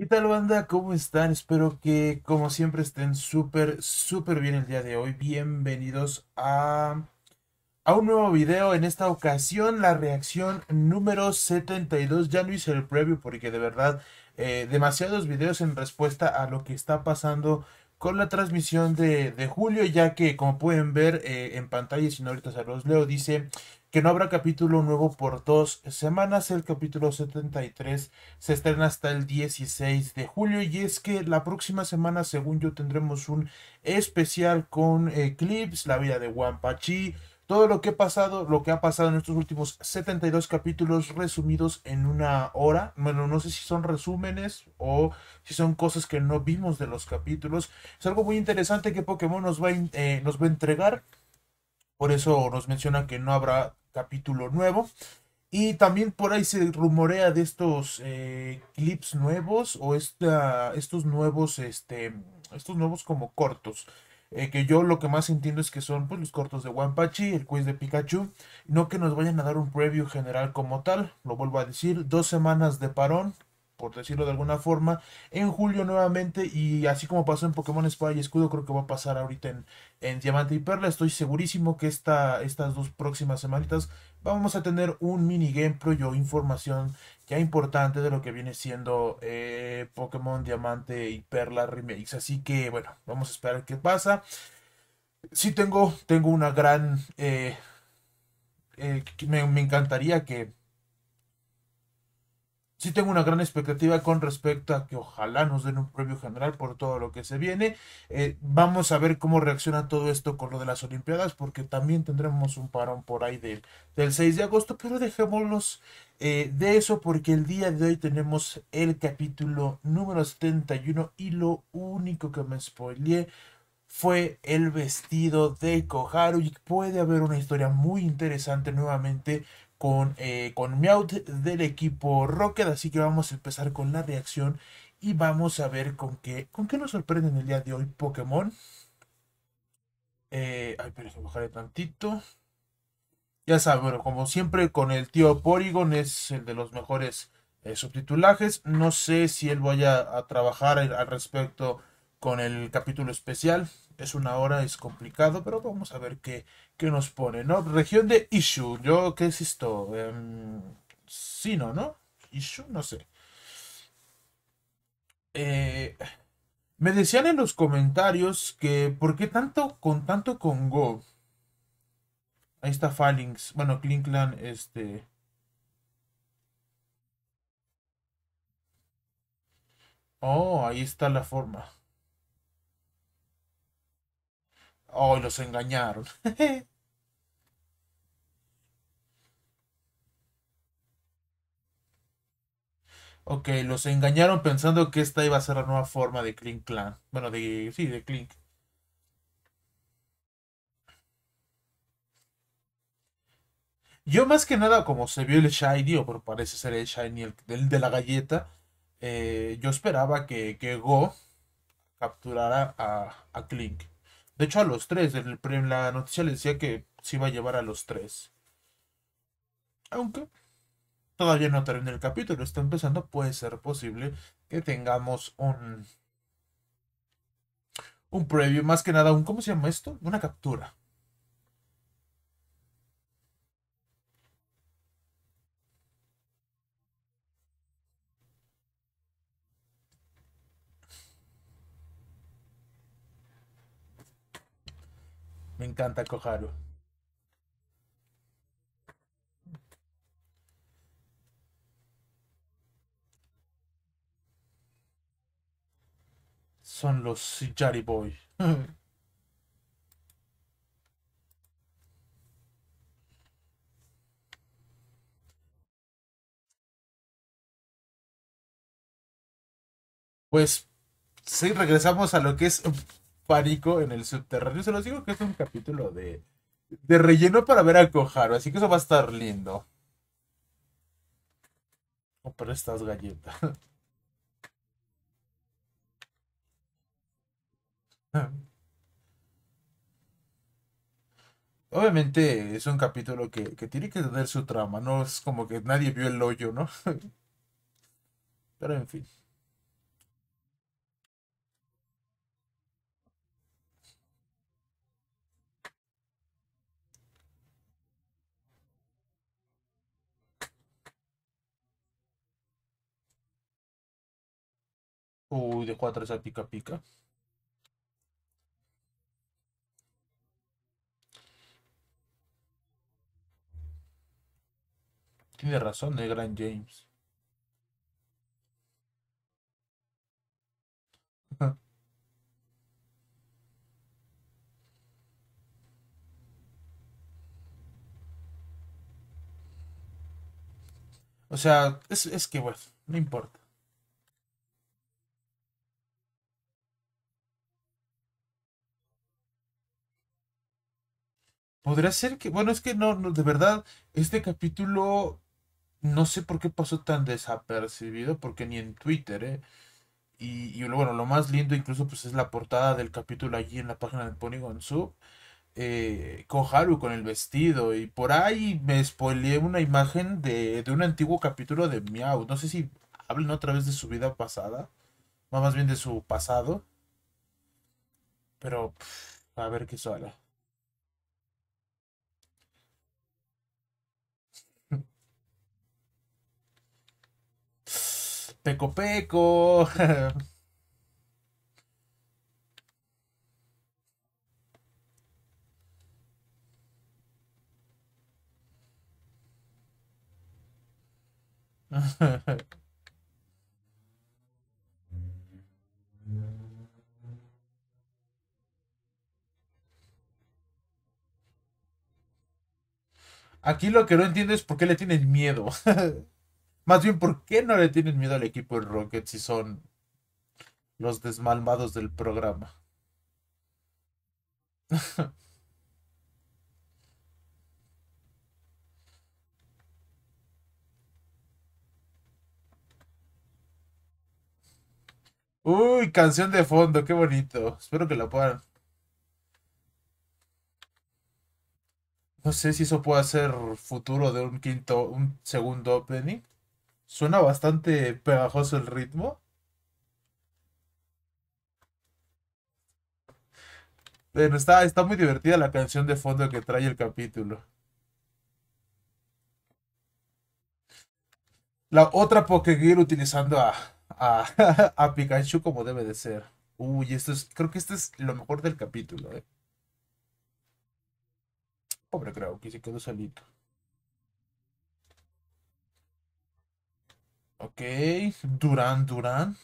¿Qué tal banda? ¿Cómo están? Espero que como siempre estén súper, súper bien el día de hoy. Bienvenidos a, a un nuevo video. En esta ocasión la reacción número 72. Ya no hice el preview porque de verdad eh, demasiados videos en respuesta a lo que está pasando con la transmisión de, de julio, ya que como pueden ver eh, en pantalla, si no ahorita se los leo, dice que no habrá capítulo nuevo por dos semanas. El capítulo 73 se estrena hasta el 16 de julio. Y es que la próxima semana, según yo, tendremos un especial con eclipse eh, la vida de Juan Pachi, todo lo que ha pasado, lo que ha pasado en estos últimos 72 capítulos resumidos en una hora. Bueno, no sé si son resúmenes o si son cosas que no vimos de los capítulos. Es algo muy interesante que Pokémon nos va, eh, nos va a entregar. Por eso nos menciona que no habrá capítulo nuevo. Y también por ahí se rumorea de estos eh, clips nuevos o estos nuevos, este, estos nuevos como cortos. Eh, que yo lo que más entiendo es que son pues, los cortos de Wampachi, el quiz de Pikachu, no que nos vayan a dar un preview general como tal, lo vuelvo a decir, dos semanas de parón, por decirlo de alguna forma, en julio nuevamente y así como pasó en Pokémon Espada y Escudo, creo que va a pasar ahorita en, en Diamante y Perla, estoy segurísimo que esta, estas dos próximas semanitas vamos a tener un mini gameplay o información ya importante de lo que viene siendo eh, Pokémon Diamante y Perla Remakes. Así que bueno, vamos a esperar qué pasa. Sí tengo, tengo una gran... Eh, eh, me encantaría que sí tengo una gran expectativa con respecto a que ojalá nos den un premio general por todo lo que se viene. Eh, vamos a ver cómo reacciona todo esto con lo de las Olimpiadas, porque también tendremos un parón por ahí del, 6 de agosto, pero dejémonos eh, de eso porque el día de hoy tenemos el capítulo número 71 y lo único que me spoileé fue el vestido de Koharu y puede haber una historia muy interesante nuevamente con, eh, Meowth del equipo Rocket. Así que vamos a empezar con la reacción y vamos a ver con qué, con qué nos sorprenden el día de hoy Pokémon. Eh, ay, pero que bajaré tantito. Ya saben, como siempre con el tío Porygon es el de los mejores eh, subtitulajes. No sé si él vaya a trabajar al respecto con el capítulo especial. Es una hora, es complicado, pero vamos a ver qué, nos pone, ¿no? Región de Ishu. Yo, ¿qué es esto? Em, sí, no, ¿no? Ishu, no sé. Eh, me decían en los comentarios que ¿por qué tanto con tanto con Go? Ahí está Filings, Bueno, Klinklan, este. Oh, ahí está la forma. Oh, los engañaron. ok, los engañaron pensando que esta iba a ser la nueva forma de Clink Clan. Bueno, de. Sí, de Clink. Yo más que nada, como se vio el Shiny, o por parece ser el Shiny de la galleta, eh, yo esperaba que, que Go capturara a, a de hecho, a los tres. En, la noticia le decía que se iba a llevar a los tres. Aunque todavía no termina el capítulo, está empezando, puede ser posible que tengamos un. Un preview, más que nada, un. ¿Cómo se llama esto? Una captura. Me encanta Koharu. Son los Yari Boy. pues sí, regresamos a lo que es pánico en el subterráneo. Se los digo que es un capítulo de, de relleno para ver a Koharu, así que eso va a estar lindo. Comprar oh, estas galletas. Obviamente es un capítulo que, que, tiene que tener su trama, no es como que nadie vio el hoyo, ¿no? Pero en fin. Uy, de cuatro esa pica pica. Tiene razón de gran James. o sea, es, es que bueno, no importa. Podría ser que, bueno, es que no, no, de verdad, este capítulo no sé por qué pasó tan desapercibido, porque ni en Twitter, ¿eh? Y, bueno, lo más lindo incluso pues es la portada del capítulo allí en la página de ponygon Sub. Eh, con Haru con el vestido y por ahí me spoileé una imagen de, un antiguo capítulo de Miau. No sé si hablen otra vez de su vida pasada, más bien de su pasado. Pero a ver qué suena Peco Peco. Aquí lo que no entiendo es por qué le tienes miedo. Más bien, ¿por qué no le tienen miedo al equipo de Rocket si son los desmalmados del programa? Uy, canción de fondo, qué bonito. Espero que la puedan. No sé si eso puede ser futuro de un quinto, un segundo opening. Suena bastante pegajoso el ritmo. Pero está, está muy divertida la canción de fondo que trae el capítulo. La otra Pokégear utilizando a, a, Pikachu como debe de ser. Uy, esto es. Creo que este es lo mejor del capítulo, eh. Pobre creo que se quedó solito. Ok, Durán, Durán.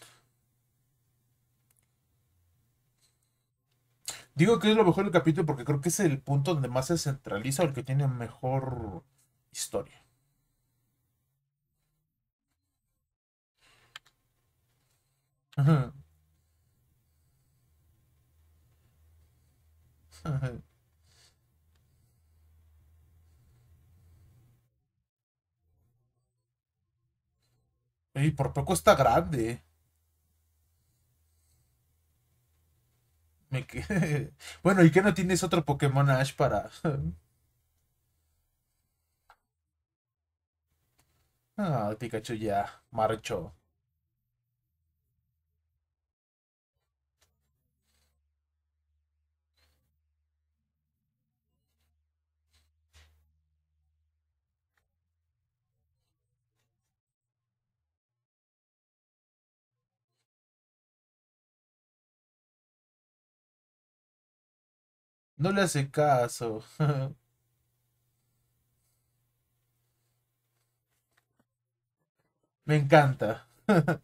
Digo que es lo mejor del capítulo porque creo que es el punto donde más se centraliza o el que tiene mejor historia. Ajá. Y por poco está grande. Bueno, ¿y qué no tienes otro Pokémon Ash para...? Ah, Pikachu ya marchó. No le hace caso. Me encanta.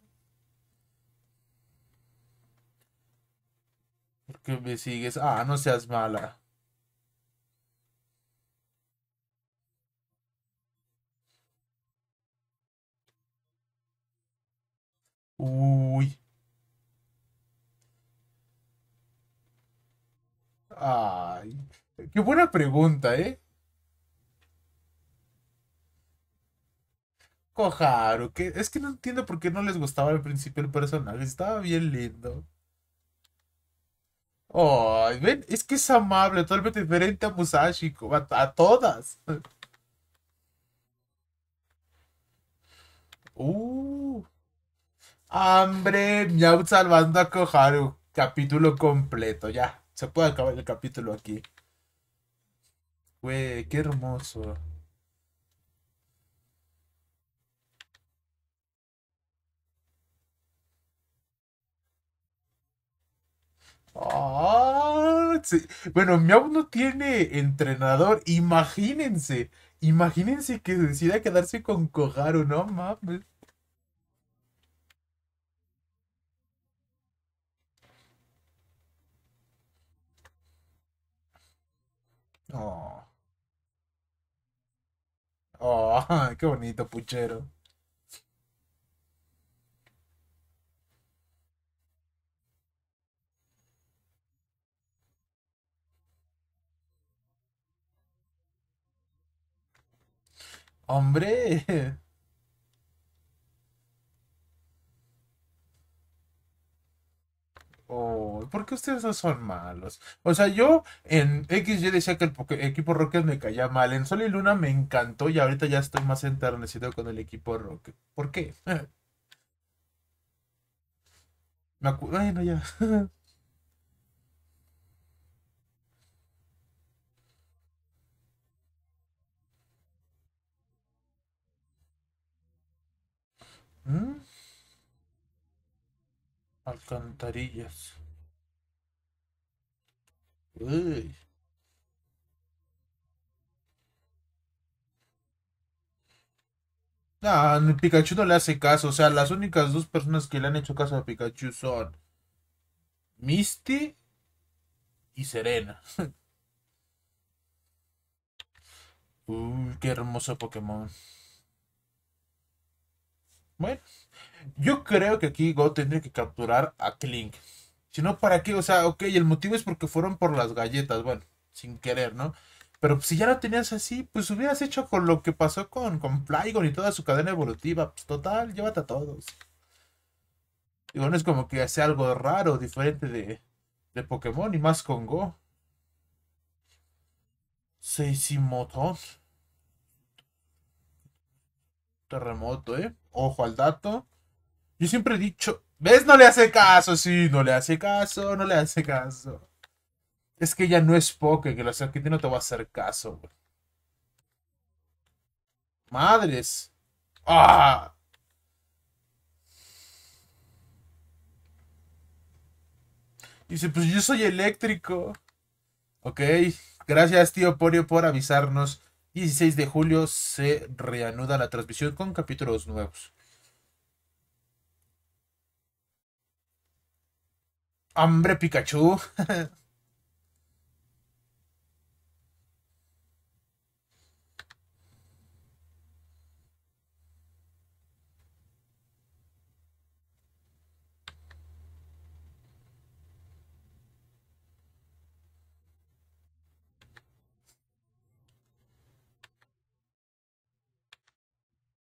¿Por qué me sigues? Ah, no seas mala. Uy. Ay, qué buena pregunta, ¿eh? Koharu, que es que no entiendo por qué no les gustaba al principio el personaje, estaba bien lindo. Ay, ven, es que es amable, totalmente diferente a Musashi, a, todas. Uh. Hambre, Miau salvando a Koharu, capítulo completo, ya. Se puede acabar el capítulo aquí. Güey, qué hermoso. Ah, bueno, Miau no tiene entrenador. Imagínense. Imagínense que decida quedarse con Koharu, no mames. Oh. oh qué bonito, puchero. Hombre. ¿Por qué ustedes no son malos? O sea, yo en XY decía que el equipo Rocket me caía mal. En Sol y Luna me encantó y ahorita ya estoy más enternecido con el equipo Rock. ¿Por qué? Me acuerdo. Ay, no, ya. ¿Mm? Alcantarillas. Ah, no, Pikachu no le hace caso. O sea, las únicas dos personas que le han hecho caso a Pikachu son Misty y Serena. Uy, qué hermoso Pokémon. Bueno, yo creo que aquí Go tendría que capturar a Kling si no, ¿para qué? O sea, ok, el motivo es porque fueron por las galletas, bueno, sin querer, ¿no? Pero si ya lo tenías así, pues hubieras hecho con lo que pasó con, con Flygon y toda su cadena evolutiva. Pues total, llévate a todos. Y bueno, es como que hace algo raro, diferente de, de Pokémon y más con Go. motos. Terremoto, ¿eh? Ojo al dato. Yo siempre he dicho, ¿Ves? No le hace caso, sí, no le hace caso, no le hace caso. Es que ya no es poke, que la que no te va a hacer caso, Madres. ¡Ah! Dice, pues yo soy eléctrico. Ok, gracias tío Porio por avisarnos. 16 de julio se reanuda la transmisión con capítulos nuevos. Hambre Pikachu.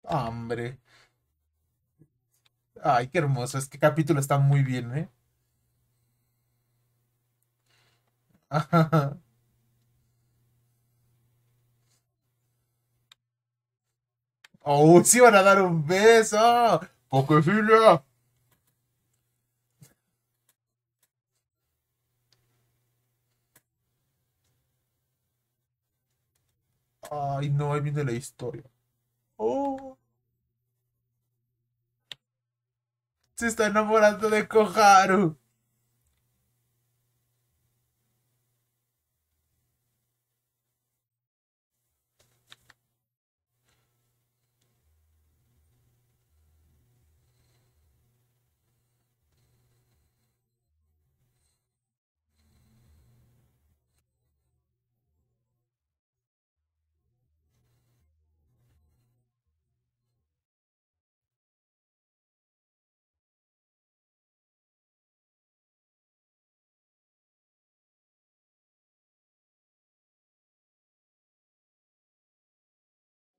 Hambre. Ay, qué hermoso. Este capítulo está muy bien, ¿eh? Oh, sí van a dar un beso. Pocofilia. Ay, no, ahí viene la historia. Oh. Se está enamorando de Koharu.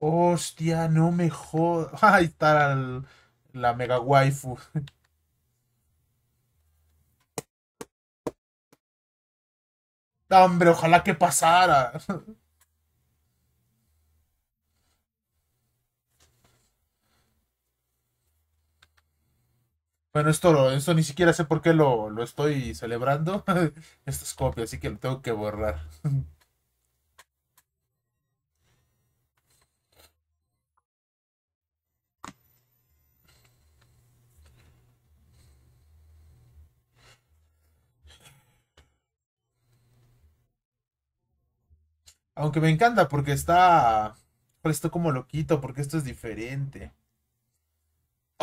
Hostia, no me jodas. Ahí está la mega waifu. hombre, ojalá que pasara. Bueno, esto, esto ni siquiera sé por qué lo, lo estoy celebrando. Esto es copia, así que lo tengo que borrar. Aunque me encanta porque está. Esto como loquito, porque esto es diferente.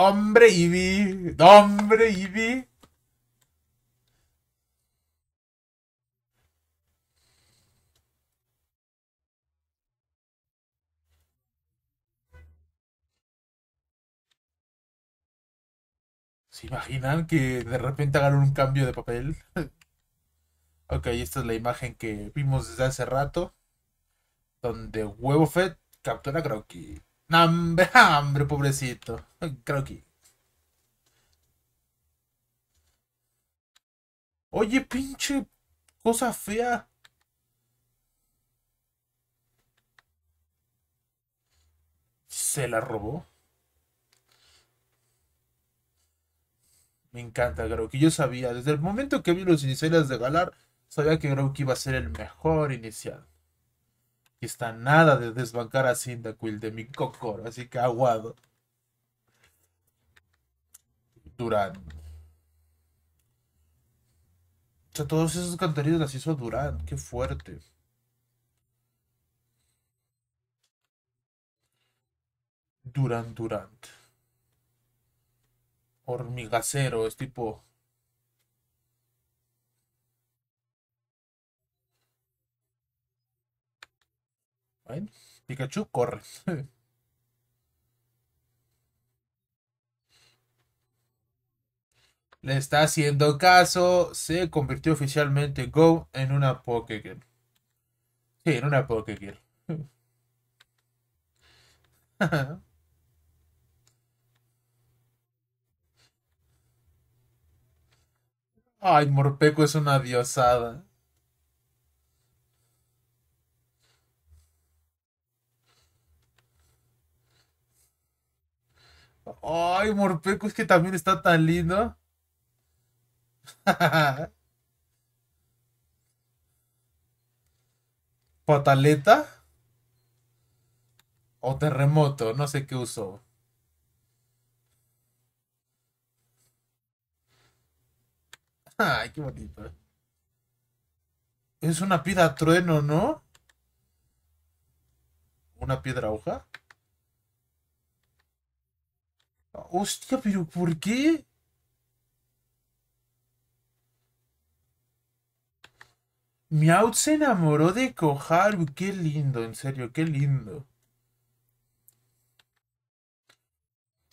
Hombre, vi Hombre, vi ¿Se imaginan que de repente hagan un cambio de papel? ok, esta es la imagen que vimos desde hace rato donde Huevo Fett captura a Crocky. ¡Hambre, hambre, pobrecito! Crocky. Oye, pinche cosa fea. Se la robó. Me encanta que Yo sabía, desde el momento que vi los iniciales de Galar, sabía que Kroki iba a ser el mejor inicial que está nada de desbancar a Sindacuil de mi cocor. así que aguado. Durán. O sea, todos esos contenidos las hizo Durán, qué fuerte. Durán Durán. Hormigacero, es tipo Pikachu corre. Le está haciendo caso. Se convirtió oficialmente Go en una Pokégirl. Sí, en una Pokégirl. Ay, Morpeco es una diosada. Ay, Morpeco, es que también está tan lindo. Pataleta o terremoto, no sé qué uso Ay, qué bonito. Es una piedra trueno, ¿no? ¿Una piedra hoja? Hostia, pero ¿por qué? Miaut se enamoró de Koharu. Qué lindo, en serio, qué lindo.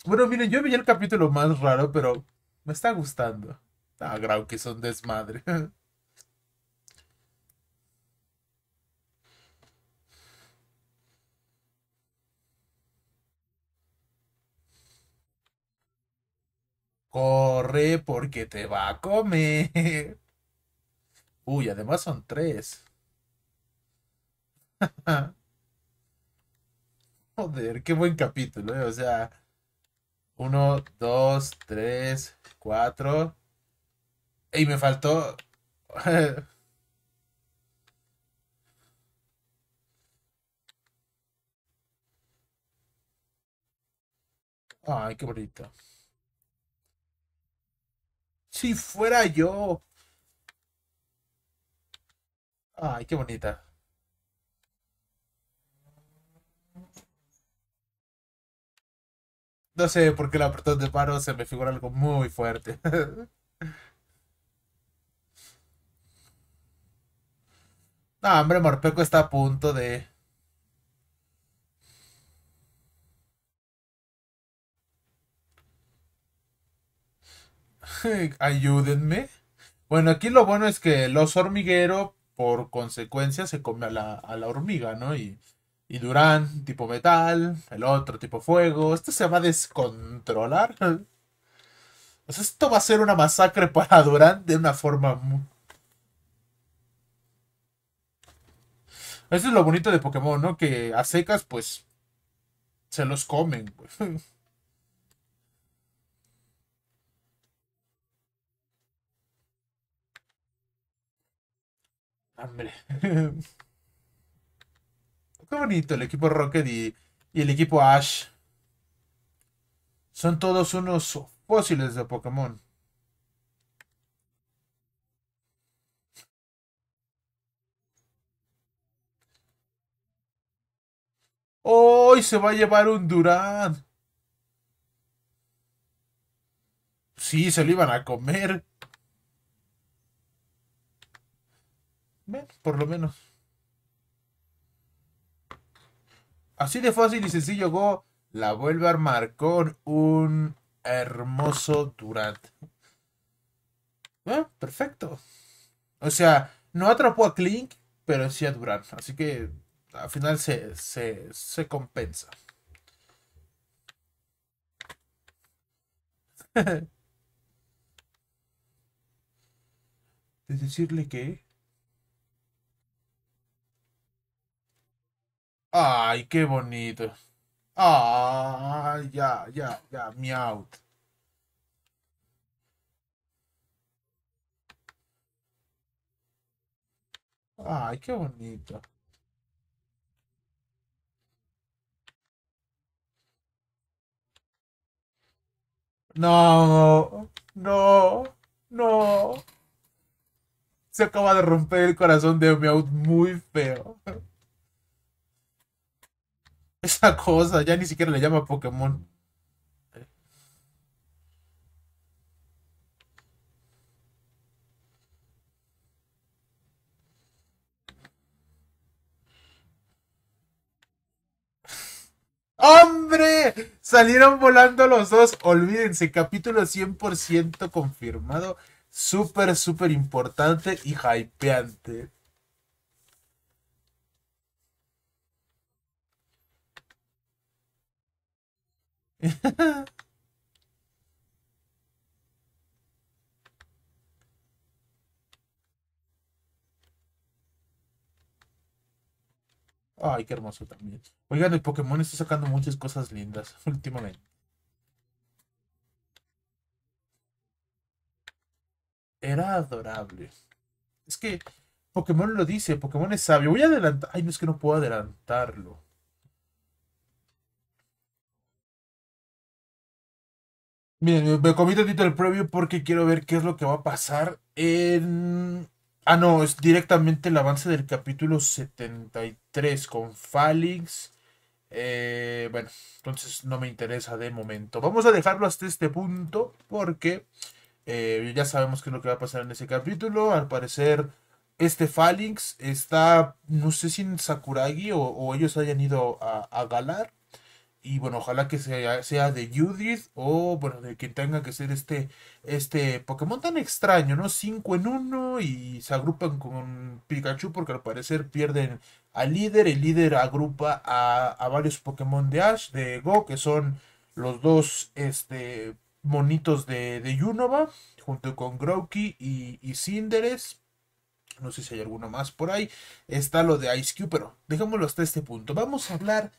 Bueno, miren, yo vi el capítulo más raro, pero me está gustando. Ah, Grau, que son desmadre. Corre porque te va a comer. Uy, además son tres. Joder, qué buen capítulo, eh. O sea, uno, dos, tres, cuatro. Y me faltó... Ay, qué bonito si fuera yo. Ay, qué bonita. No sé por qué la apretón de paro se me figura algo muy fuerte. no, hombre, Morpeco está a punto de... Ayúdenme. Bueno, aquí lo bueno es que los hormigueros por consecuencia, se come a la, hormiga, ¿no? Y, y Durán, tipo metal, el otro tipo fuego. Esto se va a descontrolar. esto va a ser una masacre para Durán de una forma muy... Eso es lo bonito de Pokémon, ¿no? Que a secas, pues, se los comen. Pues. Hombre. Qué bonito el equipo Rocket y, el equipo Ash. Son todos unos fósiles de Pokémon. ¡Hoy se va a llevar un Durán! Sí, se lo iban a comer. por lo menos. Así de fácil y sencillo, Go la vuelve a armar con un hermoso Durant. ¿Eh? perfecto. O sea, no atrapó a Clink, pero sí a Durant. Así que al final se, se compensa. de decirle que Ay, qué bonito. Ay, ya, ya, ya, miau. Ay, qué bonito. No, no, no. Se acaba de romper el corazón de out muy feo esa cosa, ya ni siquiera le llama Pokémon. ¡Hombre! Salieron volando los dos. Olvídense, capítulo 100% confirmado. Súper, súper importante y hypeante. Ay, qué hermoso también. Oigan, el Pokémon está sacando muchas cosas lindas últimamente. Era adorable. Es que Pokémon lo dice, Pokémon es sabio. Voy a adelantar. Ay, no es que no puedo adelantarlo. Miren, me comí tantito el preview porque quiero ver qué es lo que va a pasar en... Ah, no, es directamente el avance del capítulo 73 con Phalanx. Eh, bueno, entonces no me interesa de momento. Vamos a dejarlo hasta este punto porque eh, ya sabemos qué es lo que va a pasar en ese capítulo. Al parecer, este Phalanx está, no sé si en Sakuragi o, ellos hayan ido a, a Galar. Y bueno, ojalá que sea, sea de Judith o bueno, de quien tenga que ser este, este Pokémon tan extraño, ¿no? 5 en 1 y se agrupan con Pikachu porque al parecer pierden al líder. El líder agrupa a, a varios Pokémon de Ash, de Go, que son los dos este, monitos de, de junto con Grokey y, y Cinderes. No sé si hay alguno más por ahí. Está lo de Ice Cube, pero dejémoslo hasta este punto. Vamos a hablar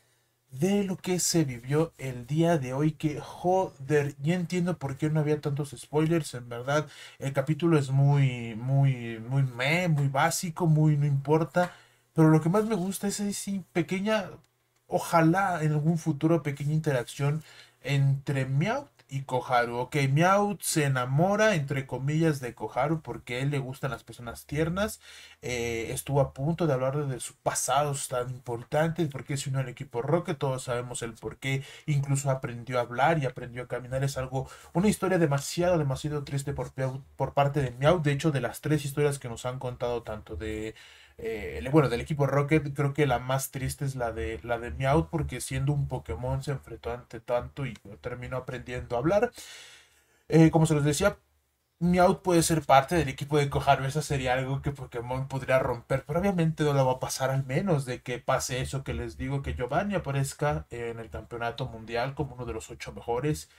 de lo que se vivió el día de hoy. Que joder, ya entiendo por qué no había tantos spoilers. En verdad, el capítulo es muy, muy, muy meh, muy básico, muy no importa. Pero lo que más me gusta es esa pequeña, ojalá en algún futuro, pequeña interacción entre miau y Koharu. Ok, Miau se enamora, entre comillas, de Koharu porque a él le gustan las personas tiernas. Eh, estuvo a punto de hablar de sus pasados tan importantes, porque se unió el equipo rock. todos sabemos el por qué. Incluso aprendió a hablar y aprendió a caminar. Es algo, una historia demasiado, demasiado triste por, por parte de Miau. De hecho, de las tres historias que nos han contado, tanto de eh, bueno, del equipo Rocket, creo que la más triste es la de, la de Meowth, porque siendo un Pokémon se enfrentó ante tanto y terminó aprendiendo a hablar. Eh, como se los decía, Meowth puede ser parte del equipo de Koharu, eso sería algo que Pokémon podría romper, pero obviamente no lo va a pasar al menos de que pase eso que les digo, que Giovanni aparezca en el campeonato mundial como uno de los ocho mejores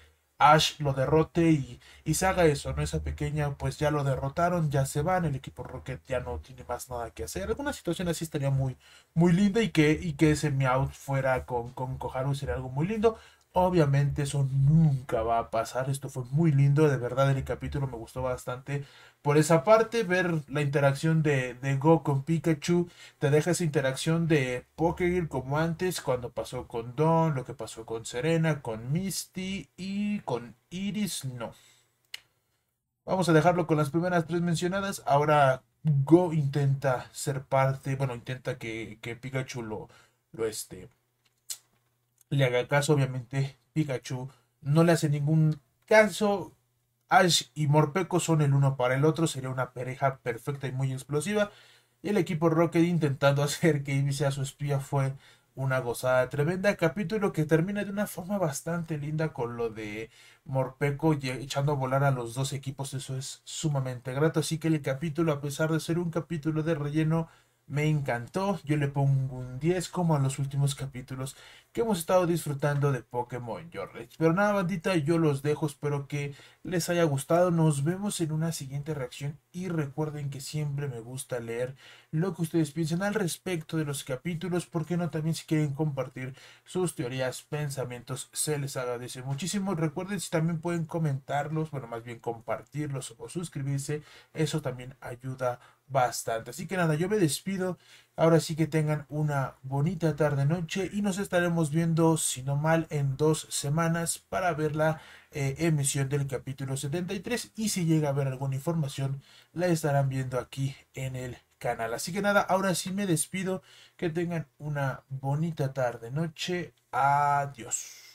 Ash lo derrote y, y se haga eso, ¿no? Esa pequeña, pues ya lo derrotaron, ya se van, el equipo Rocket ya no tiene más nada que hacer. Alguna situación así estaría muy, muy linda y que, y que ese Meowth fuera con, con Koharu sería algo muy lindo. Obviamente eso nunca va a pasar. Esto fue muy lindo. De verdad el capítulo me gustó bastante. Por esa parte, ver la interacción de, de Go con Pikachu. Te deja esa interacción de Pokémon como antes. Cuando pasó con Don, lo que pasó con Serena, con Misty y con Iris. No. Vamos a dejarlo con las primeras tres mencionadas. Ahora Go intenta ser parte. Bueno, intenta que, Pikachu lo, lo le haga caso, obviamente Pikachu no le hace ningún caso. Ash y Morpeco son el uno para el otro, sería una pareja perfecta y muy explosiva. Y el equipo Rocket intentando hacer que Ivy sea su espía fue una gozada tremenda. Capítulo que termina de una forma bastante linda con lo de Morpeco echando a volar a los dos equipos. Eso es sumamente grato. Así que el capítulo, a pesar de ser un capítulo de relleno, me encantó, yo le pongo un 10 como a los últimos capítulos que hemos estado disfrutando de Pokémon george Pero nada, bandita, yo los dejo, espero que les haya gustado. Nos vemos en una siguiente reacción y recuerden que siempre me gusta leer lo que ustedes piensan al respecto de los capítulos, porque no también si quieren compartir sus teorías, pensamientos, se les agradece muchísimo. Recuerden si también pueden comentarlos, bueno, más bien compartirlos o suscribirse, eso también ayuda bastante. Así que nada, yo me despido. Ahora sí que tengan una bonita tarde noche y nos estaremos viendo, si no mal, en dos semanas para ver la eh, emisión del capítulo 73 y si llega a haber alguna información la estarán viendo aquí en el canal. Así que nada, ahora sí me despido. Que tengan una bonita tarde noche. Adiós.